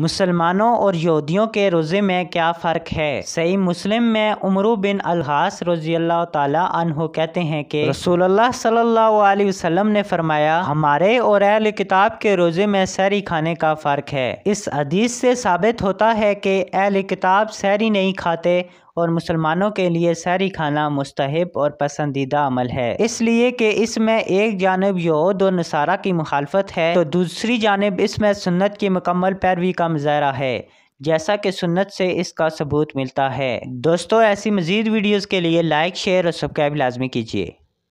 मुसलमानों और यहूदियों के रोज़े में क्या फ़र्क है सही मुस्लिम में उमरू बिन अलहास रोजी अल्लाह तह कहते हैं कि रसूलुल्लाह सल्लल्लाहु अलैहि वसल्लम ने फरमाया हमारे और अहल किताब के रोज़े में सहरी खाने का फ़र्क है इस अदीस से साबित होता है कि अहल किताब सहरी नहीं खाते और मुसलमानों के लिए सहरी खाना मुस्तहब और पसंदीदा अमल है इसलिए कि इसमें एक जानब यहूद और नसारा की मुखालफत है तो दूसरी जानब इसमें सुन्नत की मुकम्मल पैरवी का मुजाहरा है जैसा कि सुन्नत से इसका सबूत मिलता है दोस्तों ऐसी मज़ीद वीडियोज़ के लिए लाइक शेयर और सब्सक्राइब लाजमी कीजिए